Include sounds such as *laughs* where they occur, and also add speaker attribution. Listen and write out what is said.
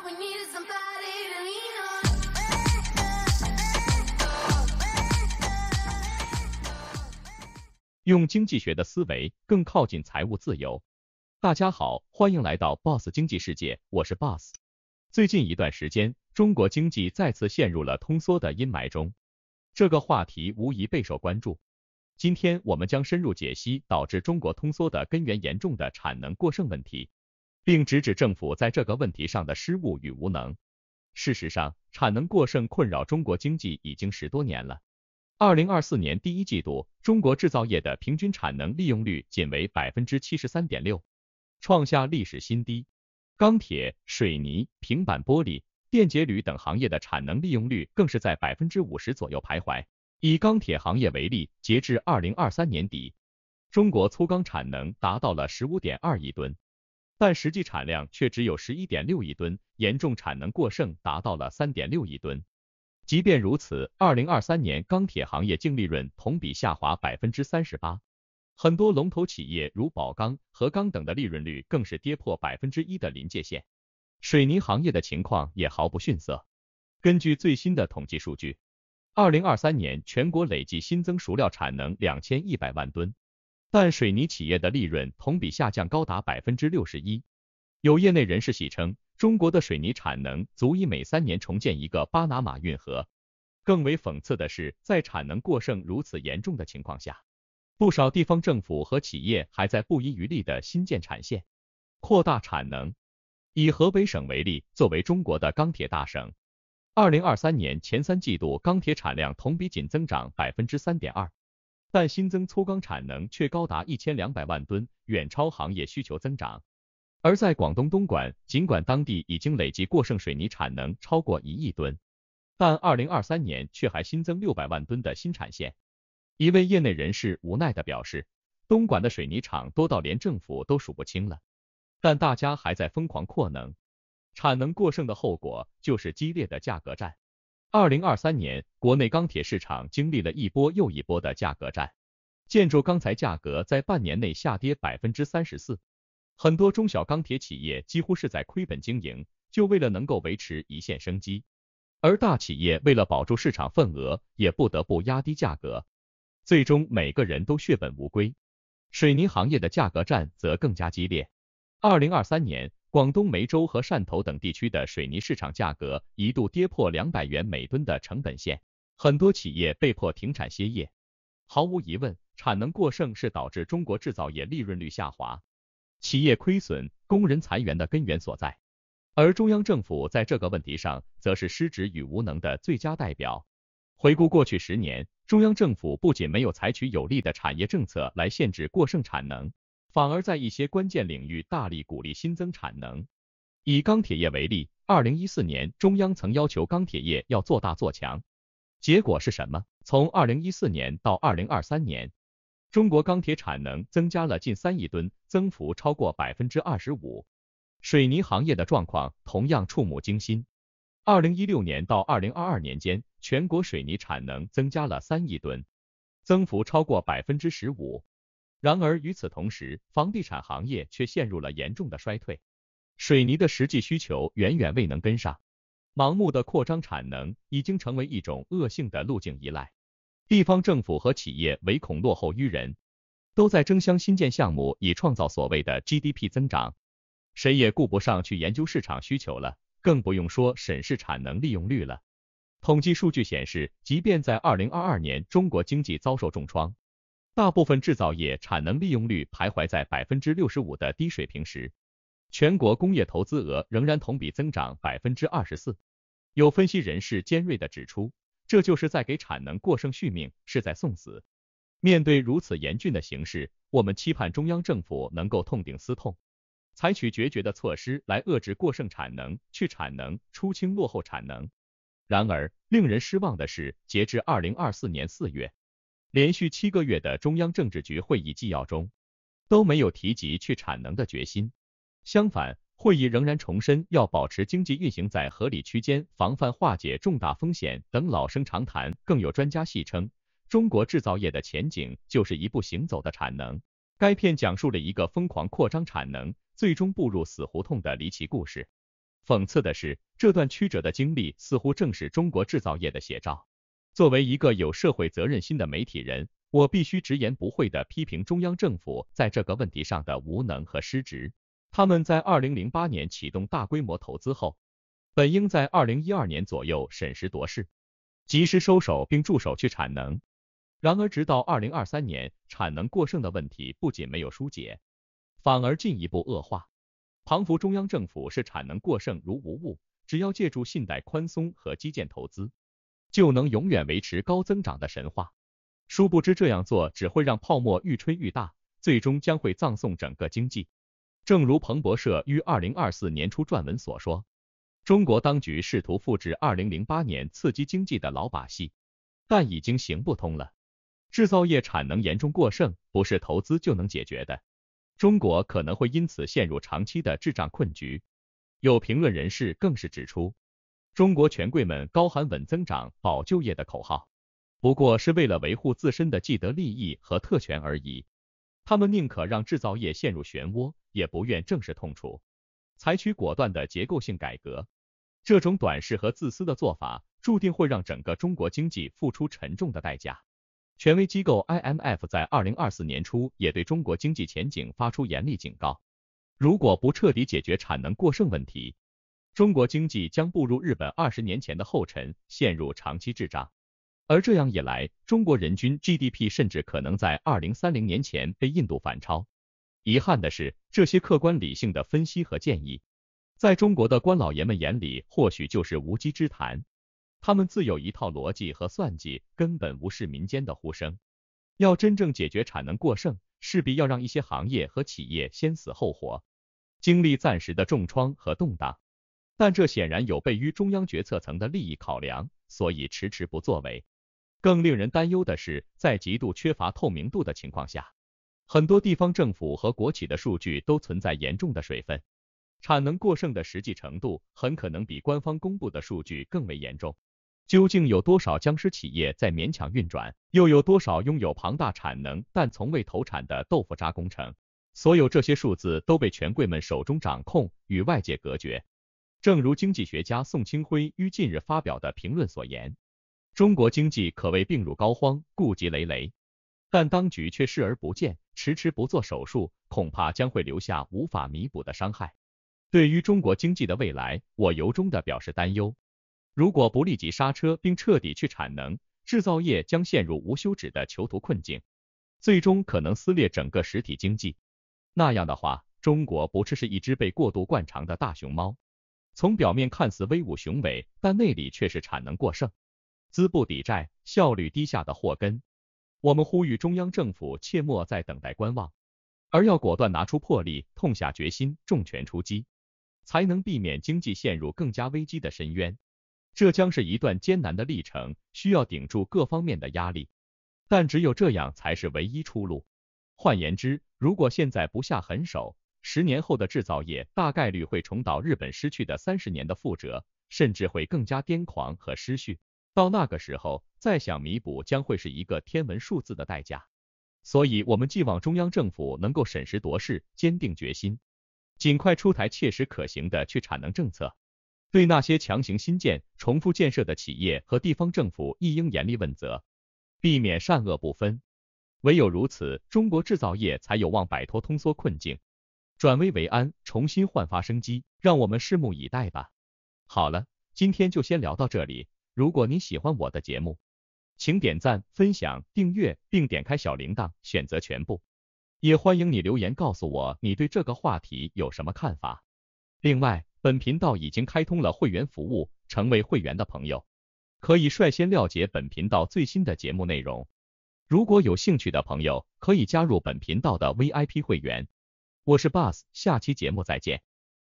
Speaker 1: *laughs* 用经济学的思维，更靠近财务自由。大家好，欢迎来到 Boss 经济世界，我是 Boss。最近一段时间，中国经济再次陷入了通缩的阴霾中，这个话题无疑备受关注。今天我们将深入解析导致中国通缩的根源严重的产能过剩问题。并直指政府在这个问题上的失误与无能。事实上，产能过剩困扰中国经济已经十多年了。二零二四年第一季度，中国制造业的平均产能利用率仅为百分之七十三点六，创下历史新低。钢铁、水泥、平板玻璃、电解铝等行业的产能利用率更是在百分之五十左右徘徊。以钢铁行业为例，截至二零二三年底，中国粗钢产能达到了十五点二亿吨。但实际产量却只有十一点六亿吨，严重产能过剩达到了三点六亿吨。即便如此，二零二三年钢铁行业净利润同比下滑百分之三十八，很多龙头企业如宝钢、河钢等的利润率更是跌破百分之一的临界线。水泥行业的情况也毫不逊色。根据最新的统计数据，二零二三年全国累计新增熟料产能两千一百万吨。但水泥企业的利润同比下降高达百分之六十一，有业内人士戏称，中国的水泥产能足以每三年重建一个巴拿马运河。更为讽刺的是，在产能过剩如此严重的情况下，不少地方政府和企业还在不遗余力的新建产线，扩大产能。以河北省为例，作为中国的钢铁大省，二零二三年前三季度钢铁产量同比仅增长百分之三点二。但新增粗钢产能却高达一千两百万吨，远超行业需求增长。而在广东东莞，尽管当地已经累计过剩水泥产能超过一亿吨，但二零二三年却还新增六百万吨的新产线。一位业内人士无奈地表示：“东莞的水泥厂多到连政府都数不清了，但大家还在疯狂扩能。产能过剩的后果就是激烈的价格战。”二零二三年，国内钢铁市场经历了一波又一波的价格战，建筑钢材价格在半年内下跌百分之三十四，很多中小钢铁企业几乎是在亏本经营，就为了能够维持一线生机。而大企业为了保住市场份额，也不得不压低价格，最终每个人都血本无归。水泥行业的价格战则更加激烈。二零二三年。广东梅州和汕头等地区的水泥市场价格一度跌破两百元每吨的成本线，很多企业被迫停产歇业。毫无疑问，产能过剩是导致中国制造业利润率下滑、企业亏损、工人裁员的根源所在。而中央政府在这个问题上，则是失职与无能的最佳代表。回顾过去十年，中央政府不仅没有采取有力的产业政策来限制过剩产能。反而在一些关键领域大力鼓励新增产能。以钢铁业为例，二零一四年中央曾要求钢铁业要做大做强，结果是什么？从二零一四年到二零二三年，中国钢铁产能增加了近三亿吨，增幅超过百分之二十五。水泥行业的状况同样触目惊心，二零一六年到二零二二年间，全国水泥产能增加了三亿吨，增幅超过百分之十五。然而，与此同时，房地产行业却陷入了严重的衰退，水泥的实际需求远远未能跟上，盲目的扩张产能已经成为一种恶性的路径依赖。地方政府和企业唯恐落后于人，都在争相新建项目以创造所谓的 GDP 增长，谁也顾不上去研究市场需求了，更不用说审视产能利用率了。统计数据显示，即便在2022年，中国经济遭受重创。大部分制造业产能利用率徘徊在百分之六十五的低水平时，全国工业投资额仍然同比增长百分之二十四。有分析人士尖锐的指出，这就是在给产能过剩续命，是在送死。面对如此严峻的形势，我们期盼中央政府能够痛定思痛，采取决绝的措施来遏制过剩产能，去产能、出清落后产能。然而，令人失望的是，截至二零二四年四月。连续七个月的中央政治局会议纪要中都没有提及去产能的决心，相反，会议仍然重申要保持经济运行在合理区间，防范化解重大风险等老生常谈。更有专家戏称，中国制造业的前景就是一步行走的产能。该片讲述了一个疯狂扩张产能，最终步入死胡同的离奇故事。讽刺的是，这段曲折的经历似乎正是中国制造业的写照。作为一个有社会责任心的媒体人，我必须直言不讳地批评中央政府在这个问题上的无能和失职。他们在二零零八年启动大规模投资后，本应在二零一二年左右审时度势，及时收手并驻手去产能。然而，直到二零二三年，产能过剩的问题不仅没有疏解，反而进一步恶化。庞福中央政府视产能过剩如无物，只要借助信贷宽松和基建投资。就能永远维持高增长的神话，殊不知这样做只会让泡沫愈吹愈大，最终将会葬送整个经济。正如彭博社于二零二四年初撰文所说，中国当局试图复制二零零八年刺激经济的老把戏，但已经行不通了。制造业产能严重过剩，不是投资就能解决的，中国可能会因此陷入长期的滞胀困局。有评论人士更是指出。中国权贵们高喊稳增长、保就业的口号，不过是为了维护自身的既得利益和特权而已。他们宁可让制造业陷入漩涡，也不愿正视痛楚，采取果断的结构性改革。这种短视和自私的做法，注定会让整个中国经济付出沉重的代价。权威机构 IMF 在二零二四年初也对中国经济前景发出严厉警告：如果不彻底解决产能过剩问题，中国经济将步入日本二十年前的后尘，陷入长期滞胀，而这样一来，中国人均 GDP 甚至可能在二零三零年前被印度反超。遗憾的是，这些客观理性的分析和建议，在中国的官老爷们眼里或许就是无稽之谈，他们自有一套逻辑和算计，根本无视民间的呼声。要真正解决产能过剩，势必要让一些行业和企业先死后活，经历暂时的重创和动荡。但这显然有悖于中央决策层的利益考量，所以迟迟不作为。更令人担忧的是，在极度缺乏透明度的情况下，很多地方政府和国企的数据都存在严重的水分，产能过剩的实际程度很可能比官方公布的数据更为严重。究竟有多少僵尸企业在勉强运转，又有多少拥有庞大产能但从未投产的豆腐渣工程？所有这些数字都被权贵们手中掌控，与外界隔绝。正如经济学家宋清辉于近日发表的评论所言，中国经济可谓病入膏肓、痼疾累累，但当局却视而不见，迟迟不做手术，恐怕将会留下无法弥补的伤害。对于中国经济的未来，我由衷的表示担忧。如果不立即刹车并彻底去产能，制造业将陷入无休止的囚徒困境，最终可能撕裂整个实体经济。那样的话，中国不啻是一只被过度惯常的大熊猫。从表面看似威武雄伟，但内里却是产能过剩、资不抵债、效率低下的祸根。我们呼吁中央政府切莫再等待观望，而要果断拿出魄力，痛下决心，重拳出击，才能避免经济陷入更加危机的深渊。这将是一段艰难的历程，需要顶住各方面的压力，但只有这样才是唯一出路。换言之，如果现在不下狠手，十年后的制造业大概率会重蹈日本失去的三十年的覆辙，甚至会更加癫狂和失序。到那个时候，再想弥补将会是一个天文数字的代价。所以，我们寄望中央政府能够审时度势，坚定决心，尽快出台切实可行的去产能政策，对那些强行新建、重复建设的企业和地方政府一应严厉问责，避免善恶不分。唯有如此，中国制造业才有望摆脱通缩困境。转危为安，重新焕发生机，让我们拭目以待吧。好了，今天就先聊到这里。如果你喜欢我的节目，请点赞、分享、订阅，并点开小铃铛，选择全部。也欢迎你留言告诉我你对这个话题有什么看法。另外，本频道已经开通了会员服务，成为会员的朋友可以率先了解本频道最新的节目内容。如果有兴趣的朋友，可以加入本频道的 VIP 会员。我是 Bus，下期节目再见。